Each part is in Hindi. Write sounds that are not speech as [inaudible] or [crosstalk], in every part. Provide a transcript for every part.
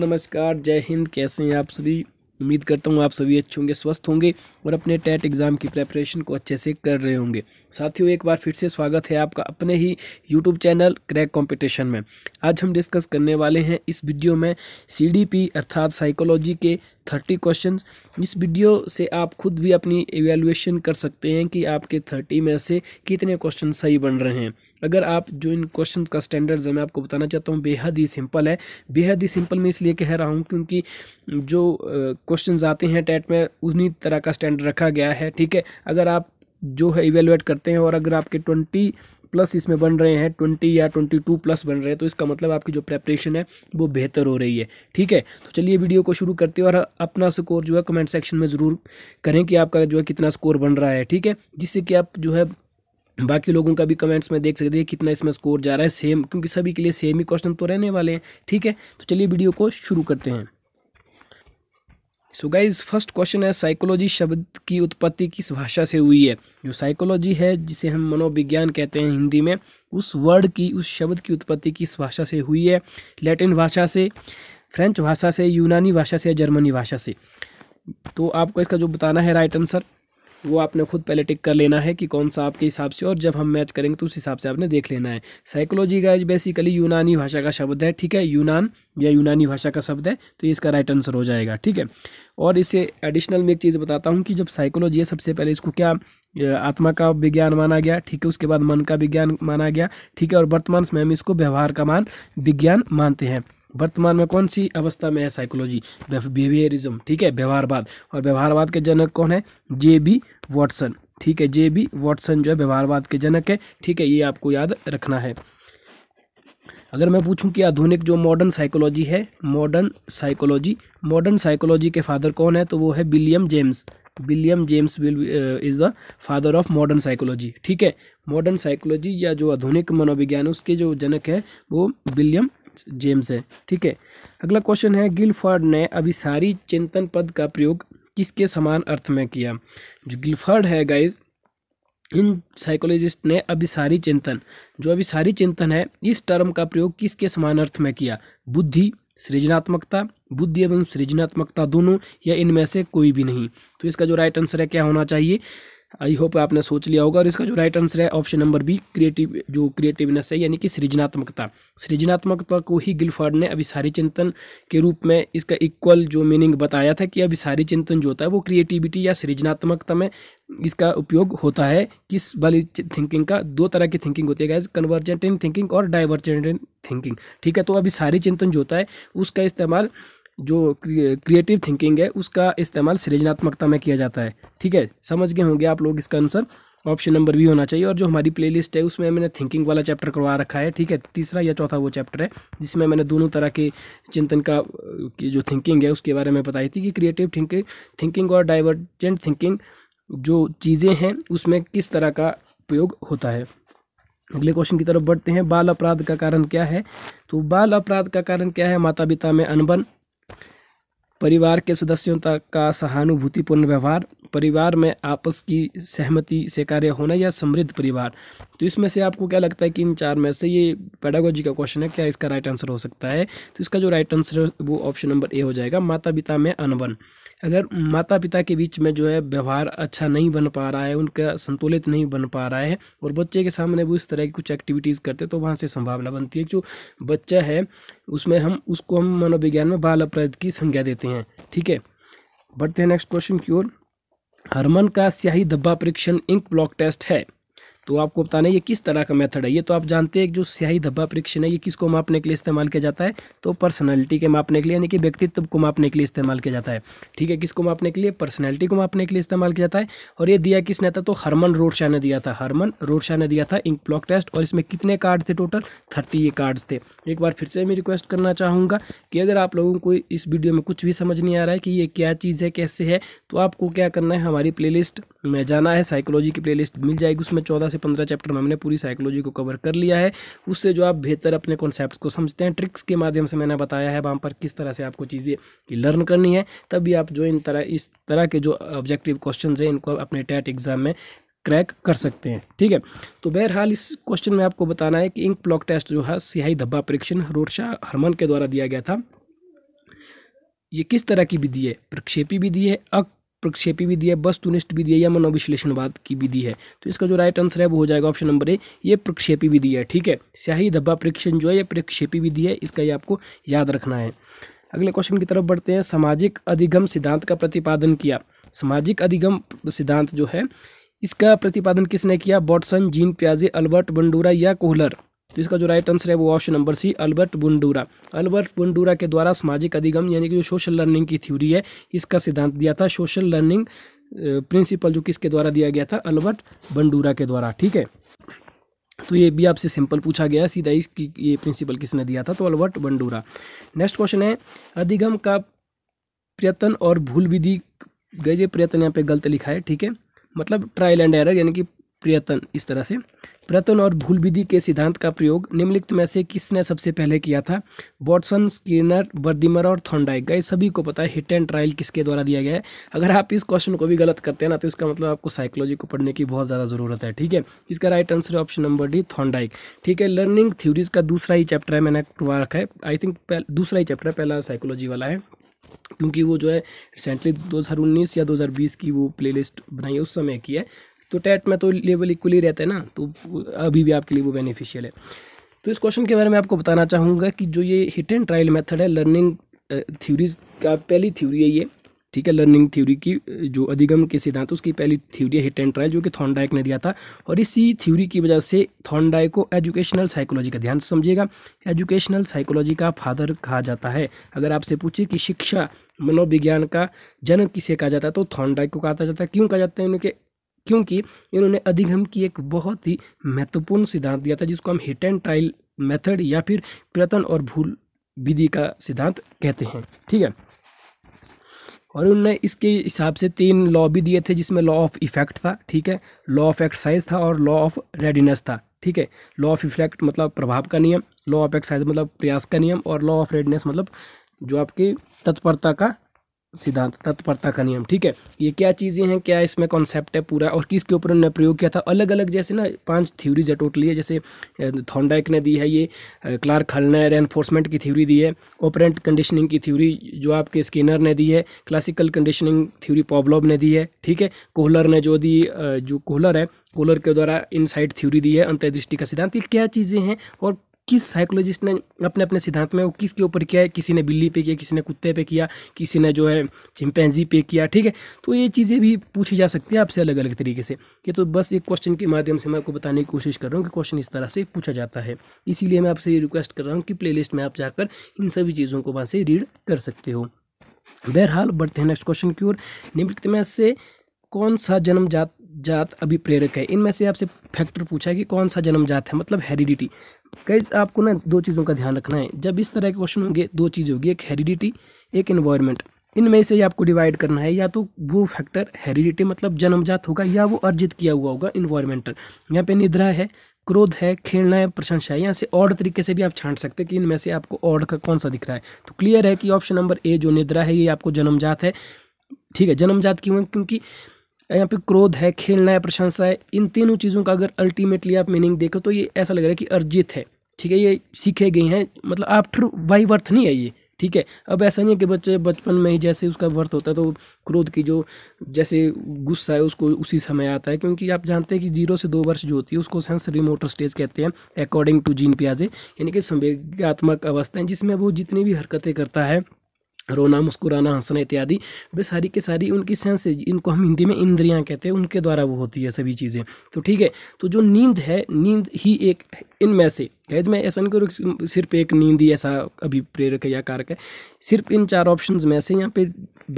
नमस्कार जय हिंद कैसे हैं आप सभी उम्मीद करता हूँ आप सभी अच्छे होंगे स्वस्थ होंगे और अपने टेट एग्ज़ाम की प्रेपरेशन को अच्छे से कर रहे होंगे साथियों एक बार फिर से स्वागत है आपका अपने ही यूट्यूब चैनल क्रैक कंपटीशन में आज हम डिस्कस करने वाले हैं इस वीडियो में सीडीपी अर्थात साइकोलॉजी के थर्टी क्वेश्चन इस वीडियो से आप खुद भी अपनी एवेलुएशन कर सकते हैं कि आपके थर्टी में से कितने क्वेश्चन सही बन रहे हैं अगर आप जो इन क्वेश्चन का स्टैंडर्ड्स है मैं आपको बताना चाहता हूँ बेहद ही सिंपल है बेहद ही सिंपल मैं इसलिए कह रहा हूँ क्योंकि जो क्वेश्चन आते हैं टेट में उन्हीं तरह का स्टैंडर्ड रखा गया है ठीक है अगर आप जो है इवेलुएट करते हैं और अगर आपके ट्वेंटी प्लस इसमें बन रहे हैं ट्वेंटी या ट्वेंटी टू प्लस बन रहे हैं तो इसका मतलब आपकी जो प्रेपरेशन है वो बेहतर हो रही है ठीक है तो चलिए वीडियो को शुरू करते हैं और अपना स्कोर जो है कमेंट सेक्शन में ज़रूर करें कि आपका जो है कितना स्कोर बन रहा है ठीक है जिससे कि आप जो है बाकी लोगों का भी कमेंट्स में देख सकते हैं कितना इसमें स्कोर जा रहा है सेम क्योंकि सभी के लिए सेम ही क्वेश्चन तो रहने वाले हैं ठीक है तो चलिए वीडियो को शुरू करते हैं सो गाइज फर्स्ट क्वेश्चन है साइकोलॉजी शब्द की उत्पत्ति किस भाषा से हुई है जो साइकोलॉजी है जिसे हम मनोविज्ञान कहते हैं हिंदी में उस वर्ड की उस शब्द की उत्पत्ति किस भाषा से हुई है लैटिन भाषा से फ्रेंच भाषा से यूनानी भाषा से या जर्मनी भाषा से तो आपको इसका जो बताना है राइट आंसर वो आपने खुद पहले टिक कर लेना है कि कौन सा आपके हिसाब से और जब हम मैच करेंगे तो उस हिसाब से आपने देख लेना है साइकोलॉजी का बेसिकली यूनानी भाषा का शब्द है ठीक है यूनान या यूनानी भाषा का शब्द है तो इसका राइट आंसर हो जाएगा ठीक है और इससे एडिशनल में एक चीज़ बताता हूँ कि जब साइकोलॉजी है सबसे पहले इसको क्या आत्मा का विज्ञान माना गया ठीक है उसके बाद मन का विज्ञान माना गया ठीक है और वर्तमान समय में इसको व्यवहार का मान विज्ञान मानते हैं वर्तमान में कौन सी अवस्था में है साइकोलॉजी बिहेवियरिज्म ठीक है व्यवहारवाद और व्यवहारवाद के जनक कौन है जे बी वॉटसन ठीक है जे बी वॉटसन जो है व्यवहारवाद के जनक है ठीक है ये आपको याद रखना है अगर मैं पूछूं कि आधुनिक जो मॉडर्न साइकोलॉजी है मॉडर्न साइकोलॉजी मॉडर्न साइकोलॉजी के फादर कौन है तो वो है William James William James will is the father of modern psychology ठीक है मॉडर्न साइकोलॉजी या जो आधुनिक मनोविज्ञान उसके जो जनक है वो विलियम जेम्स है ठीक है अगला क्वेश्चन है गिलफर्ड ने अभिसारी चिंतन पद का प्रयोग किसके समान अर्थ में किया जो गिलफर्ड है गाइज इन साइकोलॉजिस्ट ने अभिसारी चिंतन जो अभिसारी चिंतन है इस टर्म का प्रयोग किसके समान अर्थ में किया बुद्धि सृजनात्मकता बुद्धि एवं सृजनात्मकता दोनों या इनमें से कोई भी नहीं तो इसका जो राइट आंसर है क्या होना चाहिए आई होप आपने सोच लिया होगा और इसका जो राइट आंसर है ऑप्शन नंबर बी क्रिएटिव जो क्रिएटिवनेस है यानी कि सृजनात्मकता सृजनात्मकता को ही गिलफर्ड ने अभिसारी चिंतन के रूप में इसका इक्वल जो मीनिंग बताया था कि अभिसारी चिंतन जो होता है वो क्रिएटिविटी या सृजनात्मकता में इसका उपयोग होता है किस वाली थिंकिंग का दो तरह की थिंकिंग होती है कन्वर्जेंट इन थिंकिंग और डाइवर्जेंट इन थिंकिंग ठीक है तो अभिसारी चिंतन जो होता है उसका इस्तेमाल जो क्रिएटिव थिंकिंग है उसका इस्तेमाल सृजनात्मकता में किया जाता है ठीक है समझ गए होंगे आप लोग इसका आंसर ऑप्शन नंबर भी होना चाहिए और जो हमारी प्लेलिस्ट है उसमें मैंने थिंकिंग वाला चैप्टर करवा रखा है ठीक है तीसरा या चौथा वो चैप्टर है जिसमें मैंने दोनों तरह के चिंतन का की जो थिंकिंग है उसके बारे में बताई थी कि क्रिएटिव थिंकिंग थिंकिंग और डाइवर्जेंट थिंकिंग जो चीज़ें हैं उसमें किस तरह का उपयोग होता है अगले क्वेश्चन की तरफ बढ़ते हैं बाल अपराध का कारण क्या है तो बाल अपराध का कारण क्या है माता पिता में अनबन परिवार के सदस्यों तक का सहानुभूतिपूर्ण व्यवहार परिवार में आपस की सहमति से कार्य होना या समृद्ध परिवार तो इसमें से आपको क्या लगता है कि इन चार में से ये पैडागोजी का क्वेश्चन है क्या इसका राइट आंसर हो सकता है तो इसका जो राइट आंसर है वो ऑप्शन नंबर ए हो जाएगा माता पिता में अनबन अगर माता पिता के बीच में जो है व्यवहार अच्छा नहीं बन पा रहा है उनका संतुलित नहीं बन पा रहा है और बच्चे के सामने वो इस तरह की कुछ एक्टिविटीज़ करते तो वहाँ से संभावना बनती है जो बच्चा है उसमें हम उसको हम मनोविज्ञान में बाल अपराध की संज्ञा देते हैं ठीक है बढ़ते हैं नेक्स्ट क्वेश्चन की ओर हरमन का स्याही धब्बा परीक्षण इंक ब्लॉक टेस्ट है तो आपको बताना है ये किस तरह का मेथड है ये तो आप जानते हैं जो स्याही धब्बा परीक्षण है ये किसको मापने के लिए इस्तेमाल किया जाता है तो पर्सनैलिटी के मापने के लिए यानी कि व्यक्तित्व को मापने के लिए इस्तेमाल किया जाता है ठीक है किसको मापने के लिए पर्सनैलिटी को मापने के लिए इस्तेमाल किया जाता है और ये दिया किसने था तो हरमन रोड ने दिया था हरमन रोड ने दिया था इंक ब्लॉक टेस्ट और इसमें कितने कार्ड थे टोटल थर्टी ये कार्ड्स थे एक बार फिर से मैं रिक्वेस्ट करना चाहूँगा कि अगर आप लोगों को इस वीडियो में कुछ भी समझ नहीं आ रहा है कि ये क्या चीज़ है कैसे है तो आपको क्या करना है हमारी प्ले में जाना है साइकोलॉजी की प्ले मिल जाएगी उसमें चौदह से पंद्रह चैप्टर में हमने पूरी साइकोलॉजी को कवर कर लिया है उससे जो आप बेहतर अपने कॉन्सेप्ट को समझते हैं ट्रिक्स के माध्यम से मैंने बताया है वहाँ पर किस तरह से आपको चीज़ें लर्न करनी है तभी आप जो इन तरह इस तरह के जो ऑब्जेक्टिव क्वेश्चन हैं इनको अपने टैट एग्ज़ाम में क्रैक कर सकते हैं ठीक है तो बहरहाल इस क्वेश्चन में आपको बताना है कि इंक ब्लॉक टेस्ट जो है सियाही धब्बा परीक्षण शाह हरमन के द्वारा दिया गया था ये किस तरह की विधि है प्रक्षेपी विधि है अक प्रक्षेपी विधि है वस्तुनिष्ठ विधि है या मनोविश्लेषणवाद की विधि है तो इसका जो राइट आंसर है वो हो जाएगा ऑप्शन नंबर ए ये प्रक्षेपी विधि है ठीक है स्याही धब्बा परीक्षण जो है ये प्रक्षेपी विधि है इसका ये आपको याद रखना है अगले क्वेश्चन की तरफ बढ़ते हैं सामाजिक अधिगम सिद्धांत का प्रतिपादन किया सामाजिक अधिगम सिद्धांत जो है इसका प्रतिपादन किसने किया बॉटसन जीन प्याजे अल्बर्ट बंडूरा या कोहलर तो इसका जो राइट आंसर है वो option number C Albert Bandura Albert Bandura के द्वारा सामाजिक अधिगम यानी कि जो सोशल लर्निंग की थ्योरी है इसका सिद्धांत दिया था सोशल लर्निंग प्रिंसिपल जो किसके द्वारा दिया गया था अल्बर्ट बंडूरा के द्वारा ठीक है तो ये भी आपसे सिंपल पूछा गया सीधा इसकी ये प्रिंसिपल किसने दिया था तो अल्बर्ट बंडूरा नेक्स्ट क्वेश्चन है अधिगम का प्रयत्न और भूल विधि गए प्रयत्न यहाँ पे गलत लिखा है ठीक है मतलब ट्रायल एंड एरर यानी कि प्रयत्न इस तरह से प्रयत्न और भूल विधि के सिद्धांत का प्रयोग निम्नलिखित में से किसने सबसे पहले किया था बॉटसन स्कीनर बर्दिमर और थॉन्डाइक गए सभी को पता है हिट एंड ट्रायल किसके द्वारा दिया गया है अगर आप इस क्वेश्चन को भी गलत करते हैं ना तो इसका मतलब आपको साइकोलॉजी को पढ़ने की बहुत ज़्यादा ज़रूरत है ठीक है इसका राइट आंसर है ऑप्शन नंबर डी थॉन्डाइक ठीक है लर्निंग थ्योरीज का दूसरा ही चैप्टर है मैंने रखा है आई थिंक दूसरा ही चैप्टर है पहला साइकोलॉजी वाला है क्योंकि वो जो है रिसेंटली 2019 या 2020 की वो प्लेलिस्ट बनाई है उस समय की है तो टेट में तो लेवल इक्वल ही रहता है ना तो अभी भी आपके लिए वो बेनिफिशियल है तो इस क्वेश्चन के बारे में आपको बताना चाहूँगा कि जो ये हिट एंड ट्रायल मेथड है लर्निंग थ्योरीज का पहली थ्योरी है ये ठीक है लर्निंग थ्योरी की जो अधिगम के सिद्धांत उसकी पहली थ्योरी हिट एंड ट्रायल जो कि थॉन्डाइक ने दिया था और इसी थ्योरी की वजह से थॉन्डाइक को एजुकेशनल साइकोलॉजी का ध्यान समझिएगा एजुकेशनल साइकोलॉजी का फादर कहा जाता है अगर आपसे पूछे कि शिक्षा मनोविज्ञान का जनक किसे कहा जाता है तो थॉन्डाइक को कहा जाता है क्यों कहा जाता है उनके क्योंकि इन्होंने अधिगम की एक बहुत ही महत्वपूर्ण सिद्धांत दिया था जिसको हम हिट एंड ट्रायल मेथड या फिर प्रयत्न और भूल विधि का सिद्धांत कहते हैं ठीक है और उनने इसके हिसाब से तीन लॉ भी दिए थे जिसमें लॉ ऑफ इफेक्ट था ठीक है लॉ ऑफ एक्सरसाइज था और लॉ ऑफ रेडीनेस था ठीक है लॉ ऑफ इफेक्ट मतलब प्रभाव का नियम लॉ ऑफ एक्सरसाइज मतलब प्रयास का नियम और लॉ ऑफ रेडिनेस मतलब जो आपकी तत्परता का सिद्धांत तत्परता का नियम ठीक है ये क्या चीज़ें हैं क्या इसमें कॉन्सेप्ट है पूरा और किसके ऊपर उन्होंने प्रयोग किया था अलग अलग जैसे ना पांच थ्योरीज है टोटली है जैसे थॉन्डाइक ने दी है ये क्लार्क हल ने रेनफोर्समेंट की थ्योरी दी है ऑपरेंट कंडीशनिंग की थ्योरी जो आपके स्किनर ने दी है क्लासिकल कंडीशनिंग थ्योरी पॉब्लॉब ने दी है ठीक है कोहलर ने जो दी जो कोहलर है कोलर के द्वारा इनसाइड थ्योरी दी है अंतर्दृष्टि का सिद्धांत ये क्या चीज़ें हैं और किस साइकोलॉजिस्ट ने अपने अपने सिद्धांत में वो किसके ऊपर किया है किसी ने बिल्ली पे किया किसी ने कुत्ते पे किया किसी ने जो है चिंपैंजी पे किया ठीक है तो ये चीज़ें भी पूछी जा सकती हैं आपसे अलग अलग तरीके से ये तो बस एक क्वेश्चन के माध्यम से मैं आपको बताने की कोशिश कर रहा हूँ कि क्वेश्चन इस तरह से पूछा जाता है इसीलिए मैं आपसे ये रिक्वेस्ट कर रहा हूँ कि प्ले में आप जाकर इन सभी चीज़ों को वहाँ से रीड कर सकते हो बहरहाल बढ़ते हैं नेक्स्ट क्वेश्चन की ओर निम्नलिखित में से कौन सा जन्मजात जात अभी प्रेरक है इनमें से आपसे फैक्टर पूछा है कि कौन सा जन्मजात है मतलब हेरिडिटी कई आपको ना दो चीज़ों का ध्यान रखना है जब इस तरह के क्वेश्चन होंगे दो चीज़ होगी एक हेरिडिटी एक इन्वायरमेंट इनमें से ही आपको डिवाइड करना है या तो वो फैक्टर हेरिडिटी मतलब जन्मजात होगा या वो अर्जित किया हुआ होगा इन्वायरमेंटल यहाँ पे निद्रा है क्रोध है खेलना है प्रशंसा है यहाँ से और तरीके से भी आप छांट सकते हैं कि इनमें से आपको और का कौन सा दिख रहा है तो क्लियर है कि ऑप्शन नंबर ए जो निद्रा है ये आपको जन्मजात है ठीक है जन्मजात क्यों है क्योंकि यहाँ पे क्रोध है खेलना है प्रशंसा है इन तीनों चीज़ों का अगर अल्टीमेटली आप मीनिंग देखो तो ये ऐसा लग रहा है कि अर्जित है ठीक है ये सीखे गए हैं मतलब आफ्टर वाई वर्थ नहीं है ये ठीक है अब ऐसा नहीं है कि बच्चे बचपन में ही जैसे उसका वर्थ होता है तो क्रोध की जो जैसे गुस्सा है उसको उसी समय आता है क्योंकि आप जानते हैं कि जीरो से दो वर्ष जो होती है उसको सेंस रिमोटर स्टेज कहते हैं अकॉर्डिंग टू जीन प्याजे यानी कि संवेगात्मक अवस्थाएं जिसमें वो जितनी भी हरकतें करता है रोना मुस्कुराना हंसना इत्यादि वे सारी के सारी उनकी सेंसेज इनको हम हिंदी में इंद्रियां कहते हैं उनके द्वारा वो होती है सभी चीज़ें तो ठीक है तो जो नींद है नींद ही एक इनमें से गैज मैं ऐसा नहीं करूँ सिर्फ एक नींद ही ऐसा अभी प्रेरक है या कारक है सिर्फ इन चार ऑप्शन में से यहाँ पे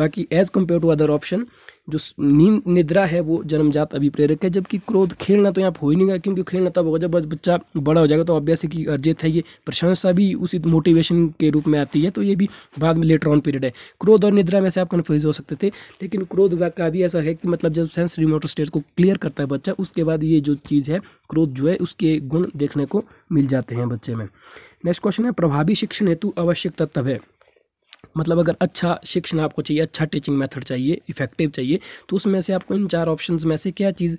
बाकी as compare to other option जो नींद निद्रा है वो जन्मजात प्रेरक है जबकि क्रोध खेलना तो यहाँ हो ही नहीं गया क्योंकि खेलना तब होगा जब बच्चा बड़ा हो जाएगा तो ऑब्वियस है कि अर्जित है ये प्रशंसा भी उसी मोटिवेशन के रूप में आती है तो ये भी बाद में लेटर ऑन पीरियड है क्रोध और निद्रा में से आप कन्फ्यूज हो सकते थे लेकिन क्रोध का भी ऐसा है कि मतलब जब सेंस रिमोटर स्टेट को क्लियर करता है बच्चा उसके बाद ये जो चीज़ है क्रोध जो है उसके गुण देखने को मिल जाते हैं बच्चे में नेक्स्ट क्वेश्चन है प्रभावी शिक्षण हेतु आवश्यकता तब है मतलब अगर अच्छा शिक्षण आपको चाहिए अच्छा टीचिंग मेथड चाहिए इफेक्टिव चाहिए तो उसमें से आपको इन चार ऑप्शंस में से क्या चीज़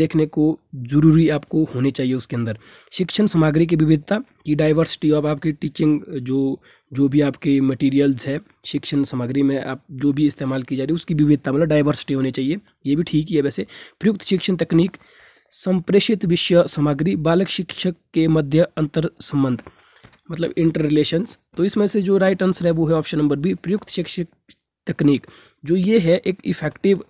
देखने को ज़रूरी आपको होनी चाहिए उसके अंदर शिक्षण सामग्री की विविधता की डाइवर्सिटी ऑफ आपकी टीचिंग जो जो भी आपके मटेरियल्स है शिक्षण सामग्री में आप जो भी इस्तेमाल की जा रही है उसकी विविधता मतलब डाइवर्सिटी होनी चाहिए ये भी ठीक ही है वैसे प्रयुक्त शिक्षण तकनीक संप्रेषित विषय सामग्री बालक शिक्षक के मध्य अंतर संबंध मतलब इंटर रिलेशंस तो इसमें से जो राइट आंसर है वो है ऑप्शन नंबर बी प्रयुक्त शिक्षक तकनीक जो ये है एक इफेक्टिव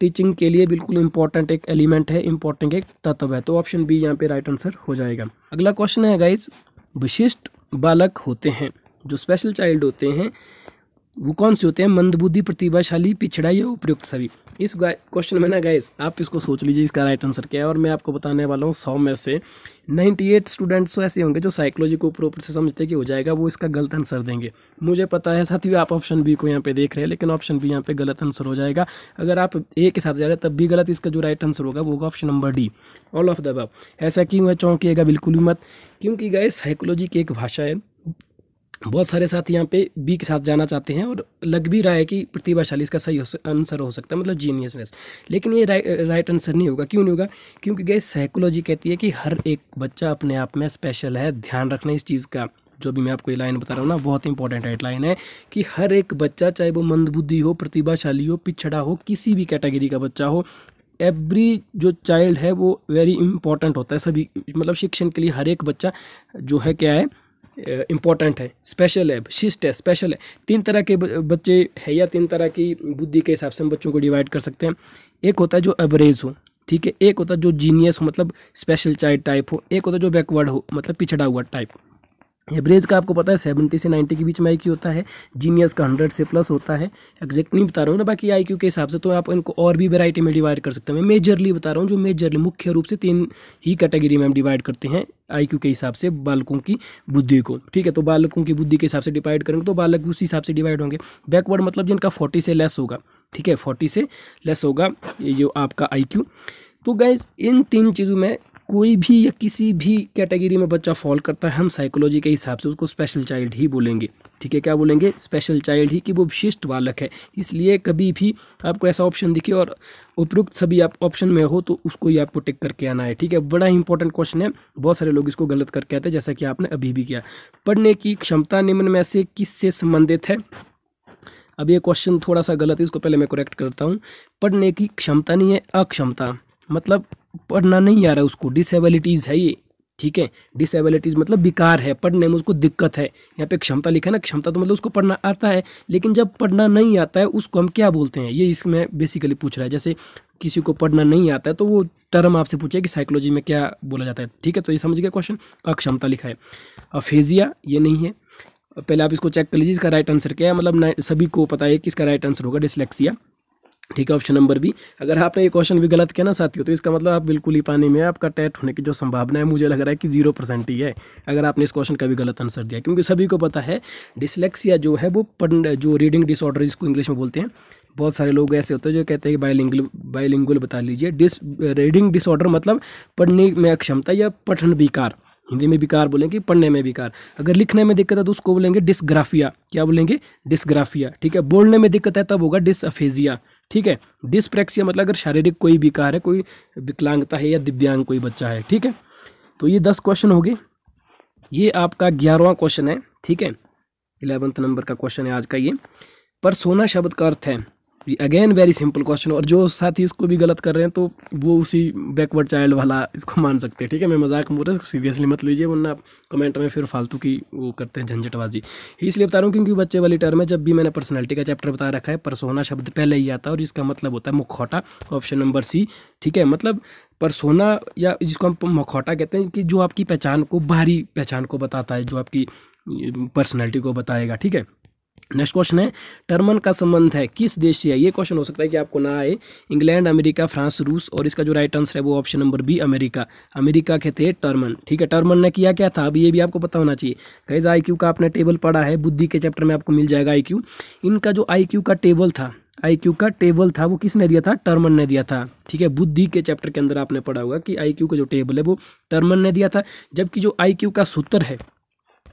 टीचिंग के लिए बिल्कुल इंपॉर्टेंट एक एलिमेंट है इंपॉर्टेंट एक तत्व है तो ऑप्शन बी यहाँ पे राइट आंसर हो जाएगा अगला क्वेश्चन है गाइज विशिष्ट बालक होते हैं जो स्पेशल चाइल्ड होते हैं वो कौन से होते हैं मंदबुद्धि प्रतिभाशाली पिछड़ा या उपयुक्त सभी इस क्वेश्चन में ना गाइज आप इसको सोच लीजिए इसका राइट आंसर क्या है और मैं आपको बताने वाला हूँ सौ में से नाइन्टी एट स्टूडेंट्स तो ऐसे होंगे जो साइकोलॉजी को प्रॉपर से समझते कि हो जाएगा वो इसका गलत आंसर देंगे मुझे पता है साथियों आप ऑप्शन बी को यहाँ पे देख रहे हैं लेकिन ऑप्शन बी यहाँ पे गलत आंसर हो जाएगा अगर आप ए के साथ जा रहे हैं तब भी गलत इसका जो राइट आंसर होगा वो होगा option number D all of the अब ऐसा क्यों है चौंकीगा बिल्कुल भी मत क्योंकि गाइज साइकोलॉजी की एक भाषा है बहुत सारे साथ यहाँ पे बी के साथ जाना चाहते हैं और लग भी रहा है कि प्रतिभाशाली इसका सही आंसर हो सकता है मतलब जीनियसनेस लेकिन ये राइट राइट आंसर नहीं होगा क्यों नहीं होगा क्योंकि गए साइकोलॉजी कहती है कि हर एक बच्चा अपने आप में स्पेशल है ध्यान रखना इस चीज़ का जो भी मैं आपको ये लाइन बता रहा हूँ ना बहुत इंपॉर्टेंट राइट लाइन है कि हर एक बच्चा चाहे वो मंदबुद्धि हो प्रतिभाशाली हो पिछड़ा हो किसी भी कैटेगरी का बच्चा हो एवरी जो चाइल्ड है वो वेरी इंपॉर्टेंट होता है सभी मतलब शिक्षण के लिए हर एक बच्चा जो है क्या है इम्पॉर्टेंट है स्पेशल है शिष्ट है स्पेशल है तीन तरह के बच्चे है या तीन तरह की बुद्धि के हिसाब से हम बच्चों को डिवाइड कर सकते हैं एक होता है जो एवरेज हो ठीक है एक होता है जो जीनियस हो मतलब स्पेशल चाइल्ड टाइप हो एक होता है जो बैकवर्ड हो मतलब पिछड़ा हुआ टाइप एवरेज का आपको पता है सेवेंटी से नाइन्टी के बीच में आई होता है जीनियस का हंड्रेड से प्लस होता है एक्जैक्ट नहीं बता रहा हूँ ना बाकी आई के हिसाब से तो आप इनको और भी वैरायटी में डिवाइड कर सकते हैं मैं मेजरली बता रहा हूँ जो मेजरली मुख्य रूप से तीन ही कैटेगरी में हम डिवाइड करते हैं आई के हिसाब से बालकों की बुद्धि को ठीक है तो बालकों की बुद्धि के हिसाब से डिवाइड करेंगे तो बालक उसी हिसाब से डिवाइड होंगे बैकवर्ड मतलब जिनका फोर्टी से लेस होगा ठीक है फोर्टी से लेस होगा ये जो आपका आई तो गैज इन तीन चीज़ों में कोई भी या किसी भी कैटेगरी में बच्चा फॉल करता है हम साइकोलॉजी के हिसाब से उसको स्पेशल चाइल्ड ही बोलेंगे ठीक है क्या बोलेंगे स्पेशल चाइल्ड ही कि वो विशिष्ट बालक है इसलिए कभी भी आपको ऐसा ऑप्शन दिखे और उपयुक्त सभी आप ऑप्शन में हो तो उसको ही आपको टिक करके आना है ठीक है बड़ा इंपॉर्टेंट क्वेश्चन है बहुत सारे लोग इसको गलत करके आते हैं जैसा कि आपने अभी भी किया पढ़ने की क्षमता निम्न में से किससे संबंधित है अब ये क्वेश्चन थोड़ा सा गलत है इसको पहले मैं करेक्ट करता हूँ पढ़ने की क्षमता नहीं है अक्षमता मतलब पढ़ना नहीं आ रहा उसको डिसेबिलिटीज़ है ये ठीक है डिसेबिलिटीज़ मतलब विकार है पढ़ने में उसको दिक्कत है यहाँ पे क्षमता लिखा है ना क्षमता तो मतलब उसको पढ़ना आता है लेकिन जब पढ़ना नहीं आता है उसको हम क्या बोलते हैं ये इसमें बेसिकली पूछ रहा है जैसे किसी को पढ़ना नहीं आता है तो वो टर्म आपसे पूछे कि साइकोलॉजी में क्या बोला जाता है ठीक है तो ये समझ गया क्वेश्चन अक्षमता लिखा है अफेजिया ये नहीं है पहले आप इसको चेक कर लीजिए इसका राइट आंसर क्या है मतलब सभी को पता है कि इसका राइट आंसर होगा डिसलेक्सिया ठीक है ऑप्शन नंबर बी अगर आपने ये क्वेश्चन भी गलत किया ना साथियों तो इसका मतलब आप बिल्कुल ही पानी में आपका टैट होने की जो संभावना है मुझे लग रहा है कि जीरो परसेंट ही है अगर आपने इस क्वेश्चन का भी गलत आंसर दिया क्योंकि सभी को पता है डिसलेक्सिया जो है वो जो रीडिंग डिसऑर्डर जिसको इंग्लिश में बोलते हैं बहुत सारे लोग ऐसे होते हैं जो कहते हैं कि बायोलिंगुल बायोलिंगुल बता लीजिए डिस रीडिंग डिसऑर्डर मतलब पढ़ने में अक्षमता या पठन विकार हिंदी में विकार बोलेंगे पढ़ने में विकार अगर लिखने में दिक्कत है तो उसको बोलेंगे डिसग्राफिया क्या बोलेंगे डिसग्राफिया ठीक है बोलने में दिक्कत है तब होगा डिसअफेजिया ठीक है डिस्प्रेक्सिया मतलब अगर शारीरिक कोई विकार है कोई विकलांगता है या दिव्यांग कोई बच्चा है ठीक है तो ये दस क्वेश्चन हो गए ये आपका ग्यारहवा क्वेश्चन है ठीक है इलेवंथ नंबर का क्वेश्चन है आज का ये सोना शब्द का अर्थ है अगेन वेरी सिंपल क्वेश्चन और जो साथी इसको भी गलत कर रहे हैं तो वो उसी बैकवर्ड चाइल्ड वाला इसको मान सकते हैं ठीक है मैं मजाक में बोल रहा हूँ सीरियसली मत लीजिए वरना कमेंट में फिर फालतू की वो करते हैं झंझटबाजी इसलिए बता रहा हूँ क्योंकि बच्चे वाली टर्म है जब भी मैंने पर्सनैलिटी का चैप्टर बता रखा है परसोना शब्द पहले ही आता है और इसका मतलब होता है मुखौटा ऑप्शन नंबर सी ठीक है मतलब परसोना या जिसको हम मखौटा कहते हैं कि जो आपकी पहचान को बाहरी पहचान को बताता है जो आपकी पर्सनैलिटी को बताएगा ठीक है नेक्स्ट क्वेश्चन है टर्मन का संबंध है किस देश से है ये क्वेश्चन हो सकता है कि आपको ना आए इंग्लैंड अमेरिका फ्रांस रूस और इसका जो राइट आंसर है वो option number B America America के थे टर्मन ठीक है टर्मन ने किया क्या था अब ये भी आपको पता होना चाहिए कैसे आई का आपने टेबल पढ़ा है बुद्धि के चैप्टर में आपको मिल जाएगा आई इनका जो आई का टेबल था आई का टेबल था वो किसने दिया था टर्मन ने दिया था ठीक है बुद्धि के चैप्टर के अंदर आपने पढ़ा होगा कि आई का जो टेबल है वो टर्मन ने दिया था जबकि जो आई का सूत्र है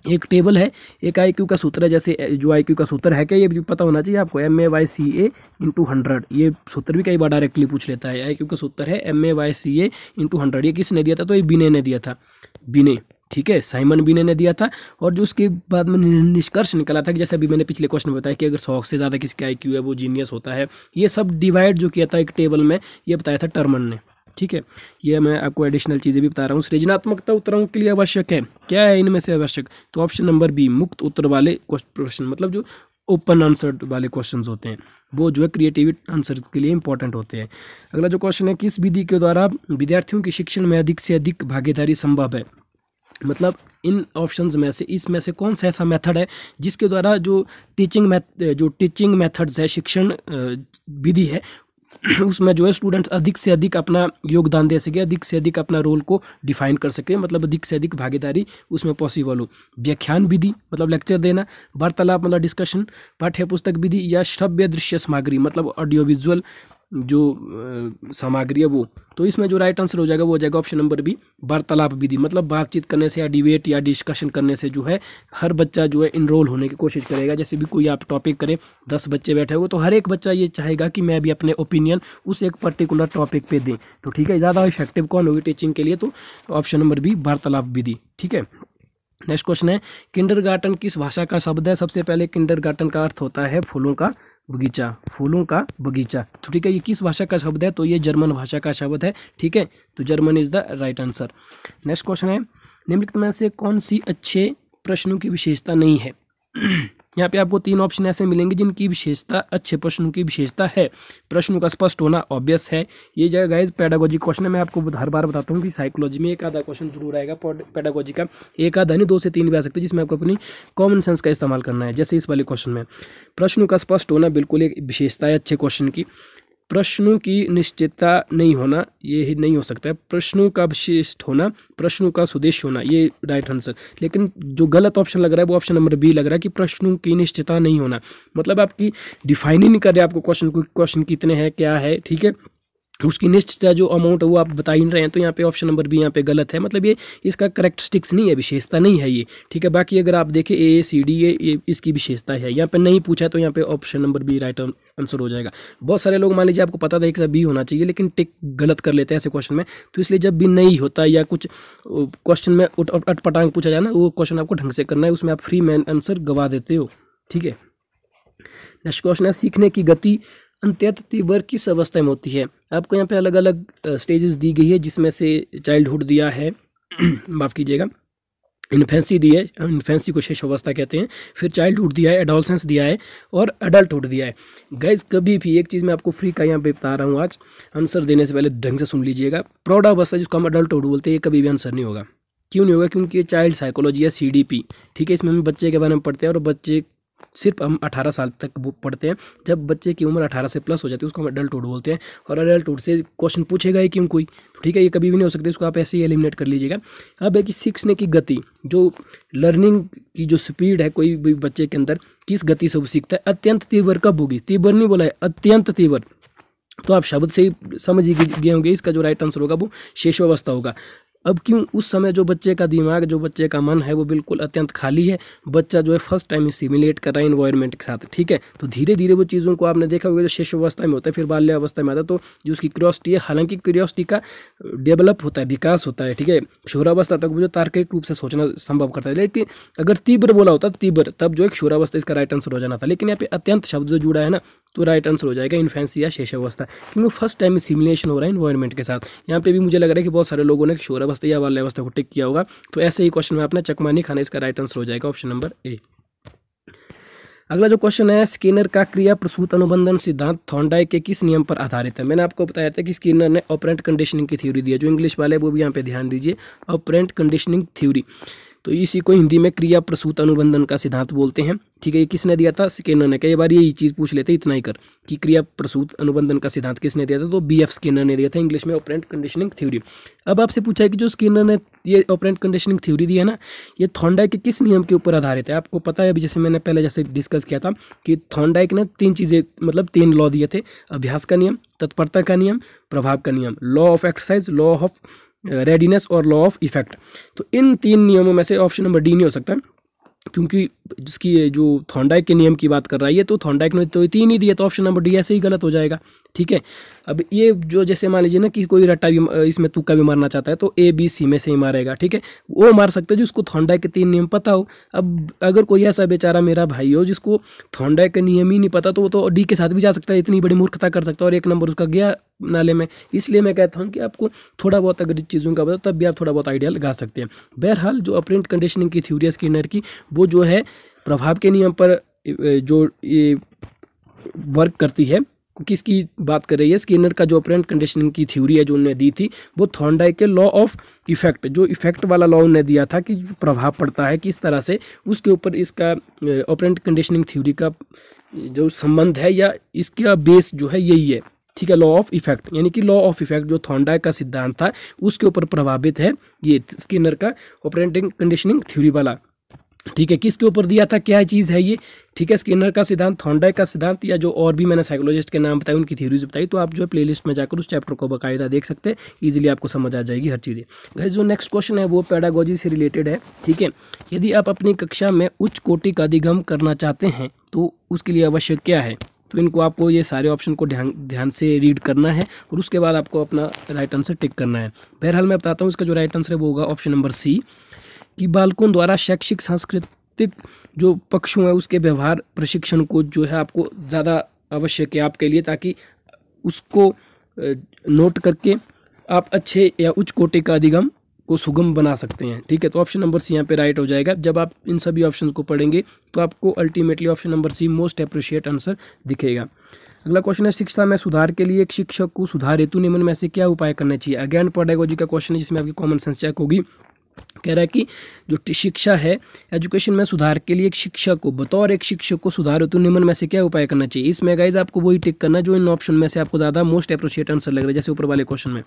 एक टेबल है एक आई क्यू का सूत्र है जैसे जो आई क्यू का सूत्र है क्या ये भी पता होना चाहिए आपको M A by C A into hundred ये सूत्र भी कई बार डायरेक्टली पूछ लेता है आई क्यू का सूत्र है M A by C A into hundred ये किसने दिया था तो ये बिने ने दिया था बिने ठीक है साइमन बिने ने दिया था और जो उसके बाद में निष्कर्ष निकला था कि जैसे अभी मैंने पिछले क्वेश्चन में बताया कि अगर सौ से ज़्यादा किसी का आई है वो जीनियस होता है ये सब डिवाइड जो किया था एक टेबल में ये बताया था टर्मन ने ठीक है ये मैं आपको एडिशनल चीज़ें भी बता रहा हूँ सृजनात्मकता उत्तरों के लिए आवश्यक है क्या है इनमें से आवश्यक तो ऑप्शन नंबर बी मुक्त उत्तर वाले क्वेश्चन मतलब जो ओपन आंसर वाले क्वेश्चंस होते हैं वो जो है क्रिएटिविट आंसर के लिए इंपॉर्टेंट होते हैं अगला जो क्वेश्चन है किस विधि के द्वारा विद्यार्थियों के शिक्षण में अधिक से अधिक भागीदारी संभव है मतलब इन ऑप्शंस में से इसमें से कौन सा ऐसा मेथड है जिसके द्वारा जो टीचिंग मैथ जो टीचिंग मेथड्स है शिक्षण विधि है [clears throat] उसमें जो है स्टूडेंट्स अधिक से अधिक अपना योगदान दे सके अधिक से अधिक अपना रोल को डिफाइन कर सके मतलब अधिक से अधिक भागीदारी उसमें पॉसिबल हो व्याख्यान विधि मतलब लेक्चर देना वार्तालाप मतलब डिस्कशन पाठ्य पुस्तक विधि या श्रव्य दृश्य सामग्री मतलब ऑडियो विजुअल जो सामग्री है वो तो इसमें जो राइट आंसर हो जाएगा वो हो जाएगा ऑप्शन नंबर बी वार्तालाप विधि मतलब बातचीत करने से या डिबेट या डिस्कशन करने से जो है हर बच्चा जो है इनरोल होने की कोशिश करेगा जैसे भी कोई आप टॉपिक करें दस बच्चे बैठे हुए तो हर एक बच्चा ये चाहेगा कि मैं भी अपने ओपिनियन उस एक पर्टिकुलर टॉपिक पर दें तो ठीक है ज़्यादा इफेक्टिव कौन होगी टीचिंग के लिए तो ऑप्शन नंबर बी वार्तालाप विधि ठीक है नेक्स्ट क्वेश्चन है किंडरगार्टन किस भाषा का शब्द है सबसे पहले किंडरगार्टन का अर्थ होता है फूलों का बगीचा फूलों का बगीचा तो ठीक है ये किस भाषा का शब्द है तो ये जर्मन भाषा का शब्द है ठीक है तो Terman is the right answer next question है निम्नलिखित में से कौन सी अच्छे प्रश्नों की विशेषता नहीं है [clears throat] यहाँ पे आपको तीन ऑप्शन ऐसे मिलेंगे जिनकी विशेषता अच्छे प्रश्नों की विशेषता है प्रश्नों का स्पष्ट होना ऑब्वियस है ये जगह गाइज पैडागोजी क्वेश्चन है मैं आपको हर बार बताता हूँ कि साइकोलॉजी में एक आधा क्वेश्चन जरूर आएगा पैडागोजी का एक आधा नहीं दो से तीन भी आ सकते हैं जिसमें आपको अपनी कॉमन सेंस का इस्तेमाल करना है जैसे इस वाले क्वेश्चन में प्रश्नों का स्पष्ट होना बिल्कुल एक विशेषता है अच्छे क्वेश्चन की प्रश्नों की निश्चितता नहीं होना ये नहीं हो सकता है प्रश्नों का विशिष्ट होना प्रश्नों का स्वदेश होना ये राइट आंसर लेकिन जो गलत ऑप्शन लग रहा है वो ऑप्शन नंबर बी लग रहा है कि प्रश्नों की निश्चितता नहीं होना मतलब आपकी डिफाइन ही नहीं कर रहे आपको क्वेश्चन को क्वेश्चन कितने हैं क्या है ठीक है उसकी निश्चित जो अमाउंट है वो आप बता ही नहीं रहे हैं तो यहाँ पे ऑप्शन नंबर बी यहाँ पे गलत है मतलब ये इसका करेक्टस्टिक्स नहीं है विशेषता नहीं है ये ठीक है बाकी अगर आप देखें ए सी डी ये इसकी विशेषता है यहाँ पे नहीं पूछा तो यहाँ पे option number B right answer हो जाएगा बहुत सारे लोग मान लीजिए आपको पता था एक बी होना चाहिए लेकिन टिक गलत कर लेते हैं ऐसे क्वेश्चन में तो इसलिए जब भी नहीं होता या कुछ क्वेश्चन में अटपटांग पूछा जाए ना वो क्वेश्चन आपको ढंग से करना है उसमें आप फ्री मैन आंसर गवा देते हो ठीक है नेक्स्ट क्वेश्चन है सीखने की गति अंत्यत तीबर किस अवस्था में होती है आपको यहाँ पे अलग अलग स्टेजेस दी गई है जिसमें से चाइल्डहुड दिया है [clears throat] माफ़ कीजिएगा इन्फेंसी दी है इन्फेंसी को शेष अवस्था कहते हैं फिर चाइल्डहुड दिया है एडोलसेंस दिया है और अडल्टुड दिया है गैस कभी भी एक चीज़ मैं आपको फ्री का यहाँ पे बता रहा हूँ आज आंसर देने से पहले ढंग से सुन लीजिएगा प्रौढ़ अवस्था जिसको हम हुड बोलते हैं कभी भी आंसर नहीं होगा क्यों नहीं होगा क्योंकि ये चाइल्ड साइकोलॉजी है सी ठीक है इसमें हम बच्चे के बारे में पढ़ते हैं और बच्चे सिर्फ हम अठारह साल तक पढ़ते हैं जब बच्चे की उम्र अठारह से प्लस हो जाती है उसको हम अडल्ट एडल्टुड बोलते हैं और अडल्ट एडल्टुड से क्वेश्चन पूछेगा ही क्यों कोई ठीक है ये कभी भी नहीं हो सकते इसको आप ऐसे ही एलिमिनेट कर लीजिएगा अब है कि सीखने की गति जो लर्निंग की जो स्पीड है कोई भी बच्चे के अंदर किस गति से वो सीखता है अत्यंत तीव्र कब होगी तीव्र नहीं बोला है अत्यंत तीव्र तो आप शब्द से ही समझ ही गए होंगे इसका जो राइट आंसर होगा वो शेष होगा अब क्यों उस समय जो बच्चे का दिमाग जो बच्चे का मन है वो बिल्कुल अत्यंत खाली है बच्चा जो है फर्स्ट टाइम सिमुलेट कर रहा है इन्वायरमेंट के साथ ठीक है तो धीरे धीरे वो चीज़ों को आपने देखा होगा जो शिशु अवस्था में होता है फिर बाल्य अवस्था में आता है तो जो उसकी क्यूरियोसिटी है हालांकि क्यूरियोसिटी का डेवलप होता है विकास होता है ठीक है शोरावस्था तक वो जो तार्किक रूप से सोचना संभव करता है लेकिन अगर तीव्र बोला होता तीव्र तब जो एक शोरावस्था इसका राइट आंसर हो जाना था लेकिन यहाँ पे अत्यंत शब्द जो जुड़ा है ना तो राइट आंसर हो जाएगा इन्फेंसी या शेषावस्था क्योंकि फर्स्ट टाइम सिमुलेशन हो रहा है इन्वायरमेंट के साथ यहाँ पे भी मुझे लग रहा है कि बहुत सारे लोगों ने शोरावस्था या बाल्यावस्था को टिक किया होगा तो ऐसे ही क्वेश्चन में अपना चकमानी खाना इसका राइट आंसर हो जाएगा ऑप्शन नंबर ए अगला जो क्वेश्चन है स्किनर का क्रिया प्रसूत अनुबंधन सिद्धांत थॉन्डाई के किस नियम पर आधारित है मैंने आपको बताया था कि स्किनर ने ऑपरेंट कंडीशनिंग की थ्योरी दी है जो इंग्लिश वाले वो भी यहाँ पे ध्यान दीजिए ऑपरेंट कंडीशनिंग थ्योरी तो इसी को हिंदी में क्रिया प्रसूत अनुबंधन का सिद्धांत बोलते हैं ठीक है ये किसने दिया था स्केनर ने कई बार यही चीज़ पूछ लेते इतना ही कर कि क्रिया प्रसूत अनुबंधन का सिद्धांत किसने दिया था तो बी एफ स्केनर ने दिया था इंग्लिश में ऑपरेंट कंडीशनिंग थ्योरी अब आपसे पूछा है कि जो स्केनर ने ये ऑपरेंट कंडीशनिंग थ्योरी दी है ना ये थॉन्डाइक के किस नियम के ऊपर आधारित है आपको पता है अभी जैसे मैंने पहले जैसे डिस्कस किया था कि थॉन्डाइक ने तीन चीज़ें मतलब तीन लॉ दिए थे अभ्यास का नियम तत्परता का नियम प्रभाव का नियम law of exercise law of readiness और लॉ ऑफ इफेक्ट तो इन तीन नियमों में से ऑप्शन नंबर डी नहीं हो सकता क्योंकि जिसकी जो थॉन्डाइक के नियम की बात कर रहा है ये तो थॉन्डाइक ने तो तीन ही दिए तो ऑप्शन नंबर डी ऐसे ही गलत हो जाएगा ठीक है अब ये जो जैसे मान लीजिए ना कि कोई रट्टा भी इसमें तुक्का भी मारना चाहता है तो ए बी सी में से ही मारेगा ठीक है वो मार सकता है जिसको थोंडा के तीन नियम पता हो अब अगर कोई ऐसा बेचारा मेरा भाई हो जिसको थोंडा के नियम ही नहीं पता तो वो तो डी के साथ भी जा सकता है इतनी बड़ी मूर्खता कर सकता है और एक नंबर उसका गया नाले में इसलिए मैं कहता हूँ कि आपको थोड़ा बहुत अगर चीज़ों का पता तब भी आप थोड़ा बहुत आइडिया लगा सकते हैं बहरहाल जो अप्रिंट कंडीशनिंग की थ्यूरी है स्किनर की वो जो है प्रभाव के नियम पर जो ये वर्क करती है किसकी बात कर रही है स्किनर का जो ऑपरेंट कंडीशनिंग की थ्योरी है जो उन्होंने दी थी वो थॉन्डाई के लॉ ऑफ इफेक्ट जो इफेक्ट वाला लॉ उन्होंने दिया था कि प्रभाव पड़ता है किस तरह से उसके ऊपर इसका ऑपरेंट कंडीशनिंग थ्योरी का जो संबंध है या इसका बेस जो है यही है ठीक है लॉ ऑफ इफेक्ट यानी कि लॉ ऑफ इफेक्ट जो थॉन्डाई का सिद्धांत था उसके ऊपर प्रभावित है ये स्किनर का ऑपरेंटिंग कंडीशनिंग थ्योरी वाला ठीक है किसके ऊपर दिया था क्या चीज़ है ये ठीक है स्किनर का सिद्धांत थॉन्डाइक का सिद्धांत या जो और भी मैंने साइकोलॉजिस्ट के नाम बताए उनकी थ्योरीज बताई तो आप जो है प्ले में जाकर उस चैप्टर को बकायदा देख सकते हैं ईजिली आपको समझ आ जाएगी हर चीज़ें गैस जो नेक्स्ट क्वेश्चन है वो पैडागोजी से रिलेटेड है ठीक है यदि आप अपनी कक्षा में उच्च कोटि का अधिगम करना चाहते हैं तो उसके लिए आवश्यक क्या है तो इनको आपको ये सारे ऑप्शन को ध्यान ध्यान से रीड करना है और उसके बाद आपको अपना राइट आंसर टिक करना है बहरहाल मैं बताता हूँ इसका जो राइट आंसर है वो होगा ऑप्शन नंबर सी कि बालकों द्वारा शैक्षिक सांस्कृतिक प्रत्येक जो पक्ष हुए उसके व्यवहार प्रशिक्षण को जो है आपको ज़्यादा आवश्यक है आपके लिए ताकि उसको नोट करके आप अच्छे या उच्च कोटे का अधिगम को सुगम बना सकते हैं ठीक है तो ऑप्शन नंबर सी यहाँ पे राइट हो जाएगा जब आप इन सभी ऑप्शन को पढ़ेंगे तो आपको ultimately option number C most appropriate answer दिखेगा अगला क्वेश्चन है शिक्षा में सुधार के लिए एक शिक्षक को सुधार हेतु निम्न में से क्या उपाय करना चाहिए अगेन पेडागोजी का क्वेश्चन है जिसमें आपकी कॉमन सेंस चेक होगी कह रहा है कि जो शिक्षा है एजुकेशन में सुधार के लिए एक शिक्षक को बतौर एक शिक्षक को सुधार तो निम्न में से क्या उपाय करना चाहिए इसमें गाइज आपको वही टिक करना जो इन ऑप्शन में से आपको ज़्यादा मोस्ट अप्रोशिएट आंसर लग रहा है जैसे ऊपर वाले क्वेश्चन में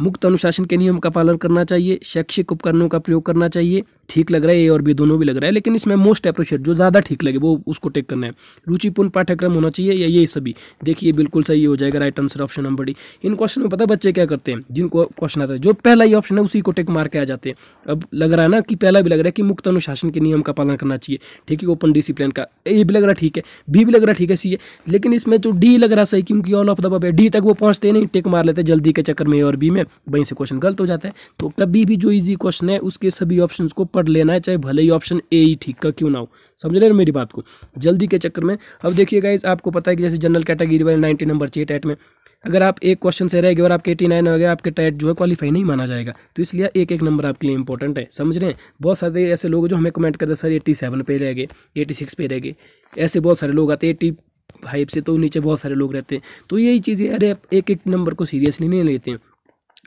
मुक्त अनुशासन के नियम का पालन करना चाहिए शैक्षिक उपकरणों का प्रयोग करना चाहिए ठीक लग रहा है ए और बी दोनों भी लग रहा है लेकिन इसमें मोस्ट अप्रोशिएट जो ज़्यादा ठीक लगे वो उसको टेक करना है रुचिपूर्ण पाठ्यक्रम होना चाहिए या ये सभी देखिए बिल्कुल सही हो जाएगा right answer option number D इन क्वेश्चन में पता बच्चे क्या करते हैं जिनको क्वेश्चन आता है जो पहला ही ऑप्शन है उसी को टिक मार के आ जाते हैं अब लग रहा है ना कि पहला भी लग रहा है कि मुक्त अनुशासन के नियम का पालन करना चाहिए ठीक है ओपन डिसिप्लिन का ए भी लग रहा ठीक है बी भी लग रहा ठीक है सी है लेकिन इसमें जो डी लग रहा सही क्योंकि ऑल ऑफ द बब है डी तक वो पहुँचते नहीं टेक मार लेते जल्दी के चक्कर में और बी में वहीं से क्वेश्चन गलत हो जाता है तो कभी भी जो ईजी क्वेश्चन है उसके सभी ऑप्शन को पढ़ लेना है चाहे भले ही ऑप्शन ए ही ठीक का क्यों ना हो समझ रहे मेरी बात को जल्दी के चक्कर में अब देखिएगा इस आपको पता है कि जैसे जनरल कैटेगरी वाले नाइन्टी नंबर चाहिए टेट में अगर आप एक क्वेश्चन से रह गए और आपके एटी नाइन हो गया आपके टाइट जो है क्वालीफाई नहीं माना जाएगा तो इसलिए एक एक नंबर आपके लिए इंपॉर्टेंट है समझ रहे हैं बहुत सारे ऐसे लोग जो हमें कमेंट करते हैं सर एट्टी सेवन पे रह गए एटी सिक्स पे रह गए ऐसे बहुत सारे लोग आते हैं एटी फाइव से तो नीचे बहुत सारे लोग रहते हैं तो यही चीज़ें अरे एक एक नंबर को सीरियसली नहीं लेते हैं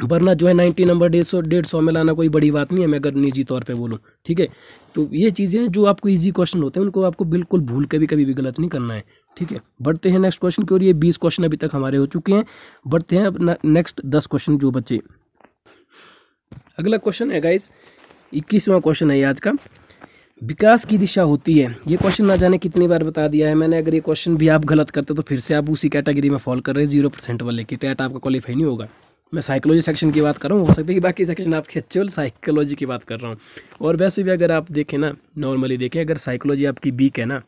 वरना जो है नाइन्टी नंबर डेढ़ सौ डेढ़ सौ में लाना कोई बड़ी बात नहीं है मैं अगर निजी तौर पे बोलूँ ठीक है तो ये चीज़ें जो आपको इजी क्वेश्चन होते हैं उनको आपको बिल्कुल भूल के भी कभी भी गलत नहीं करना है ठीक है बढ़ते हैं नेक्स्ट क्वेश्चन की ओर ये बीस क्वेश्चन अभी तक हमारे हो चुके हैं बढ़ते हैं अपना नेक्स्ट दस क्वेश्चन जो बचे अगला क्वेश्चन है गाइस इक्कीसवां क्वेश्चन है आज का विकास की दिशा होती है ये क्वेश्चन ना जाने कितनी बार बता दिया है मैंने अगर ये क्वेश्चन भी आप गलत करते तो फिर से आप उसी कैटेगरी में फॉल कर रहे हैं जीरो परसेंट वाले की टैट तो आपका क्वालिफाई नहीं होगा मैं साइकोलॉजी सेक्शन की बात कर रहा हूँ हो सकता है कि बाकी सेक्शन आपके अच्छे साइकोलॉजी की बात कर रहा हूँ और वैसे भी अगर आप देखें ना नॉर्मली देखें अगर साइकोलॉजी आपकी वीक है ना